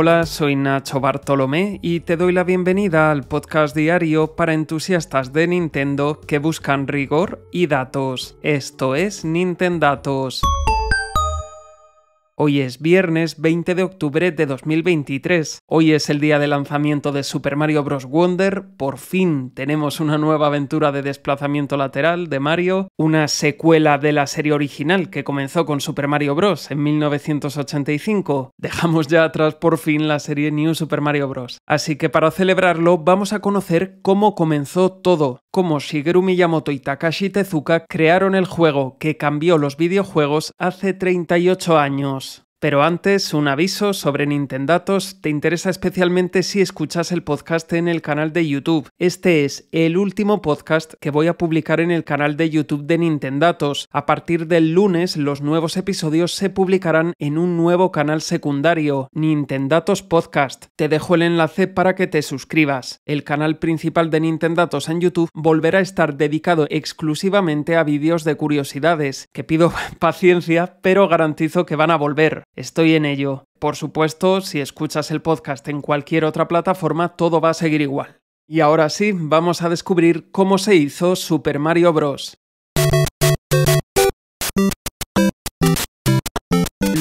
Hola, soy Nacho Bartolomé y te doy la bienvenida al podcast diario para entusiastas de Nintendo que buscan rigor y datos. Esto es Nintendatos. Hoy es viernes 20 de octubre de 2023. Hoy es el día de lanzamiento de Super Mario Bros. Wonder. Por fin tenemos una nueva aventura de desplazamiento lateral de Mario, una secuela de la serie original que comenzó con Super Mario Bros. en 1985. Dejamos ya atrás por fin la serie New Super Mario Bros. Así que para celebrarlo vamos a conocer cómo comenzó todo como Shigeru Miyamoto y Takashi Tezuka crearon el juego que cambió los videojuegos hace 38 años. Pero antes, un aviso sobre Nintendatos. Te interesa especialmente si escuchas el podcast en el canal de YouTube. Este es el último podcast que voy a publicar en el canal de YouTube de Nintendatos. A partir del lunes, los nuevos episodios se publicarán en un nuevo canal secundario, Nintendatos Podcast. Te dejo el enlace para que te suscribas. El canal principal de Nintendatos en YouTube volverá a estar dedicado exclusivamente a vídeos de curiosidades, que pido paciencia, pero garantizo que van a volver. Estoy en ello. Por supuesto, si escuchas el podcast en cualquier otra plataforma, todo va a seguir igual. Y ahora sí, vamos a descubrir cómo se hizo Super Mario Bros.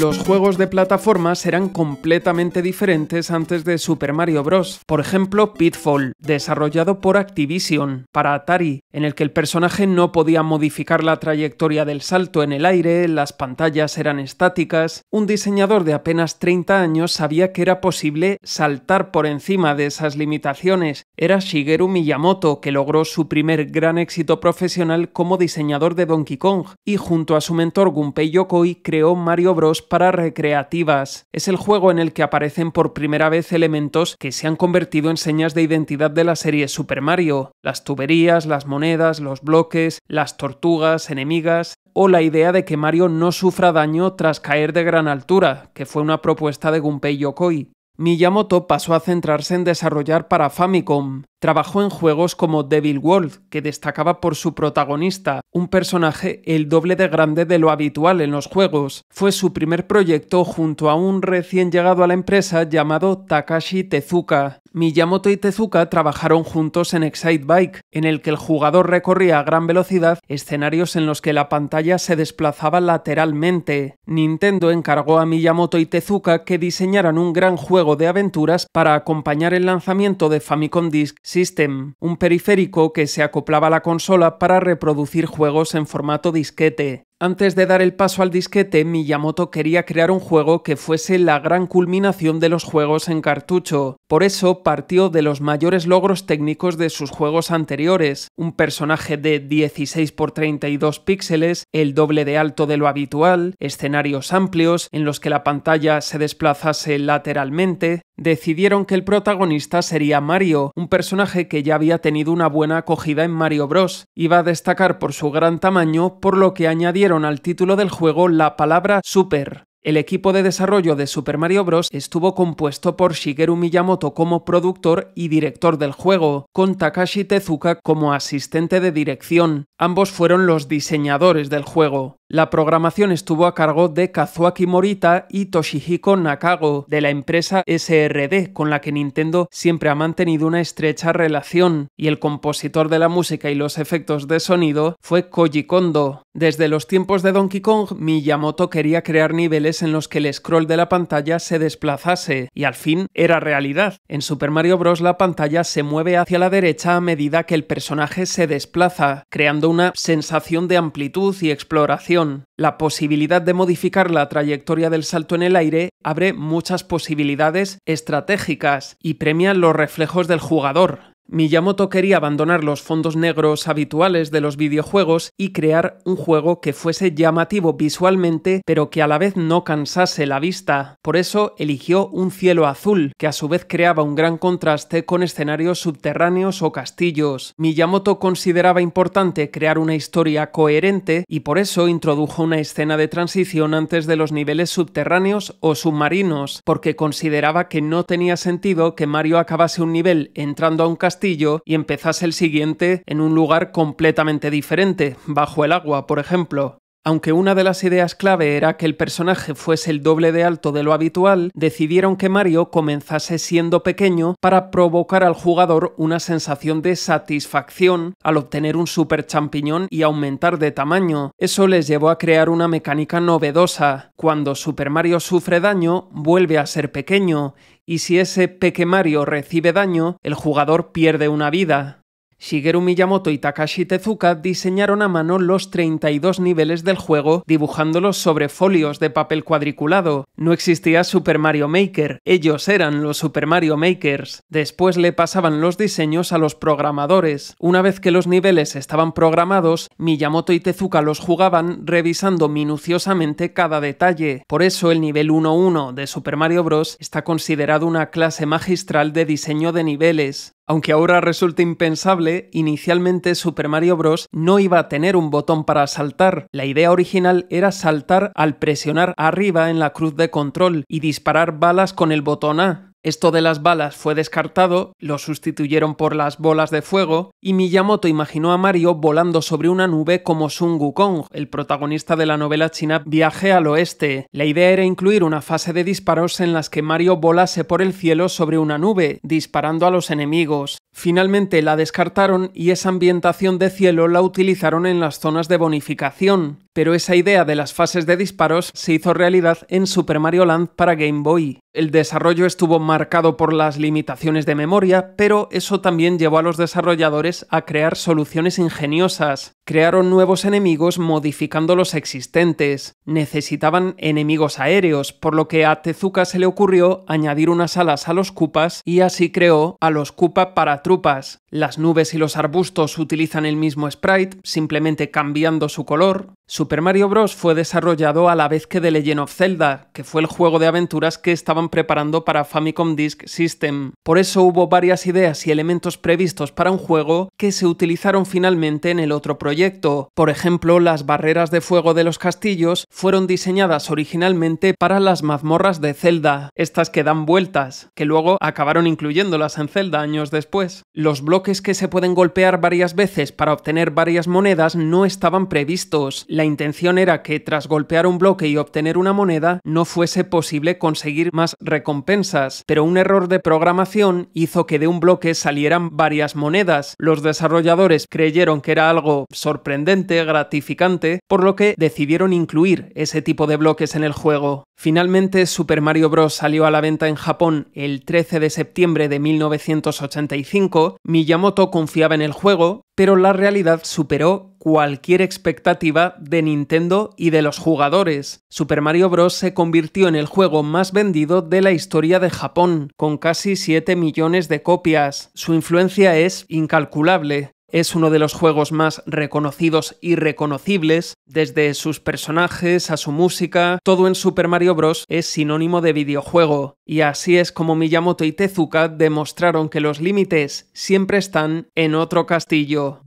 los juegos de plataformas eran completamente diferentes antes de Super Mario Bros. Por ejemplo, Pitfall, desarrollado por Activision para Atari, en el que el personaje no podía modificar la trayectoria del salto en el aire, las pantallas eran estáticas. Un diseñador de apenas 30 años sabía que era posible saltar por encima de esas limitaciones. Era Shigeru Miyamoto, que logró su primer gran éxito profesional como diseñador de Donkey Kong, y junto a su mentor Gunpei Yokoi creó Mario Bros para recreativas. Es el juego en el que aparecen por primera vez elementos que se han convertido en señas de identidad de la serie Super Mario, las tuberías, las monedas, los bloques, las tortugas enemigas, o la idea de que Mario no sufra daño tras caer de gran altura, que fue una propuesta de Gunpei Yokoi. Miyamoto pasó a centrarse en desarrollar para Famicom. Trabajó en juegos como Devil Wolf, que destacaba por su protagonista, un personaje el doble de grande de lo habitual en los juegos. Fue su primer proyecto junto a un recién llegado a la empresa llamado Takashi Tezuka. Miyamoto y Tezuka trabajaron juntos en Excitebike, en el que el jugador recorría a gran velocidad escenarios en los que la pantalla se desplazaba lateralmente. Nintendo encargó a Miyamoto y Tezuka que diseñaran un gran juego de aventuras para acompañar el lanzamiento de Famicom Disk System, un periférico que se acoplaba a la consola para reproducir juegos en formato disquete. Antes de dar el paso al disquete, Miyamoto quería crear un juego que fuese la gran culminación de los juegos en cartucho. Por eso partió de los mayores logros técnicos de sus juegos anteriores, un personaje de 16 x 32 píxeles, el doble de alto de lo habitual, escenarios amplios en los que la pantalla se desplazase lateralmente, decidieron que el protagonista sería Mario, un personaje que ya había tenido una buena acogida en Mario Bros. Iba a destacar por su gran tamaño, por lo que añadieron al título del juego la palabra Super. El equipo de desarrollo de Super Mario Bros. estuvo compuesto por Shigeru Miyamoto como productor y director del juego, con Takashi Tezuka como asistente de dirección. Ambos fueron los diseñadores del juego. La programación estuvo a cargo de Kazuaki Morita y Toshihiko Nakago, de la empresa SRD, con la que Nintendo siempre ha mantenido una estrecha relación, y el compositor de la música y los efectos de sonido fue Koji Kondo. Desde los tiempos de Donkey Kong, Miyamoto quería crear niveles en los que el scroll de la pantalla se desplazase, y al fin era realidad. En Super Mario Bros. la pantalla se mueve hacia la derecha a medida que el personaje se desplaza, creando una sensación de amplitud y exploración la posibilidad de modificar la trayectoria del salto en el aire abre muchas posibilidades estratégicas y premia los reflejos del jugador, Miyamoto quería abandonar los fondos negros habituales de los videojuegos y crear un juego que fuese llamativo visualmente, pero que a la vez no cansase la vista. Por eso eligió un cielo azul, que a su vez creaba un gran contraste con escenarios subterráneos o castillos. Miyamoto consideraba importante crear una historia coherente y por eso introdujo una escena de transición antes de los niveles subterráneos o submarinos, porque consideraba que no tenía sentido que Mario acabase un nivel entrando a un castillo castillo y empezase el siguiente en un lugar completamente diferente, bajo el agua, por ejemplo. Aunque una de las ideas clave era que el personaje fuese el doble de alto de lo habitual, decidieron que Mario comenzase siendo pequeño para provocar al jugador una sensación de satisfacción al obtener un super champiñón y aumentar de tamaño. Eso les llevó a crear una mecánica novedosa. Cuando Super Mario sufre daño, vuelve a ser pequeño, y si ese Mario recibe daño, el jugador pierde una vida. Shigeru Miyamoto y Takashi Tezuka diseñaron a mano los 32 niveles del juego, dibujándolos sobre folios de papel cuadriculado. No existía Super Mario Maker, ellos eran los Super Mario Makers. Después le pasaban los diseños a los programadores. Una vez que los niveles estaban programados, Miyamoto y Tezuka los jugaban revisando minuciosamente cada detalle. Por eso el nivel 1-1 de Super Mario Bros. está considerado una clase magistral de diseño de niveles. Aunque ahora resulte impensable, inicialmente Super Mario Bros. no iba a tener un botón para saltar. La idea original era saltar al presionar arriba en la cruz de control y disparar balas con el botón A. Esto de las balas fue descartado, lo sustituyeron por las bolas de fuego, y Miyamoto imaginó a Mario volando sobre una nube como Sun Wukong, el protagonista de la novela china Viaje al Oeste. La idea era incluir una fase de disparos en las que Mario volase por el cielo sobre una nube, disparando a los enemigos. Finalmente la descartaron y esa ambientación de cielo la utilizaron en las zonas de bonificación pero esa idea de las fases de disparos se hizo realidad en Super Mario Land para Game Boy. El desarrollo estuvo marcado por las limitaciones de memoria, pero eso también llevó a los desarrolladores a crear soluciones ingeniosas. Crearon nuevos enemigos modificando los existentes. Necesitaban enemigos aéreos, por lo que a Tezuka se le ocurrió añadir unas alas a los Koopas y así creó a los Koopa para Trupas. Las nubes y los arbustos utilizan el mismo sprite, simplemente cambiando su color. Super Mario Bros. fue desarrollado a la vez que The Legend of Zelda, que fue el juego de aventuras que estaban preparando para Famicom Disk System. Por eso hubo varias ideas y elementos previstos para un juego que se utilizaron finalmente en el otro proyecto. Por ejemplo, las barreras de fuego de los castillos fueron diseñadas originalmente para las mazmorras de Zelda, estas que dan vueltas, que luego acabaron incluyéndolas en Zelda años después. Los bloques que se pueden golpear varias veces para obtener varias monedas no estaban previstos. La intención era que tras golpear un bloque y obtener una moneda, no fuese posible conseguir más recompensas, pero un error de programación hizo que de un bloque salieran varias monedas. Los desarrolladores creyeron que era algo sorprendente, gratificante, por lo que decidieron incluir ese tipo de bloques en el juego. Finalmente, Super Mario Bros. salió a la venta en Japón el 13 de septiembre de 1985. Miyamoto confiaba en el juego, pero la realidad superó cualquier expectativa de Nintendo y de los jugadores. Super Mario Bros. se convirtió en el juego más vendido de la historia de Japón, con casi 7 millones de copias. Su influencia es incalculable. Es uno de los juegos más reconocidos y reconocibles, desde sus personajes a su música, todo en Super Mario Bros. es sinónimo de videojuego, y así es como Miyamoto y Tezuka demostraron que los límites siempre están en otro castillo.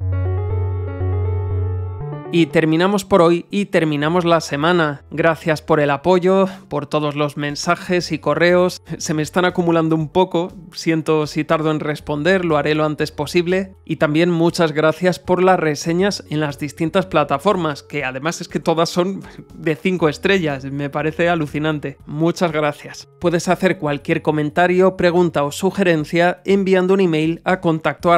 Y terminamos por hoy y terminamos la semana. Gracias por el apoyo, por todos los mensajes y correos. Se me están acumulando un poco, siento si tardo en responder, lo haré lo antes posible. Y también muchas gracias por las reseñas en las distintas plataformas, que además es que todas son de 5 estrellas, me parece alucinante. Muchas gracias. Puedes hacer cualquier comentario, pregunta o sugerencia enviando un email a contacto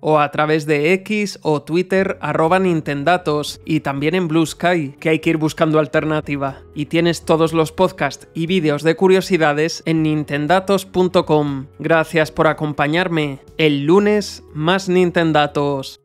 o a través de X o Twitter arroba Nintendatos y también en Blue Sky, que hay que ir buscando alternativa. Y tienes todos los podcasts y vídeos de curiosidades en nintendatos.com. Gracias por acompañarme. El lunes, más Nintendatos.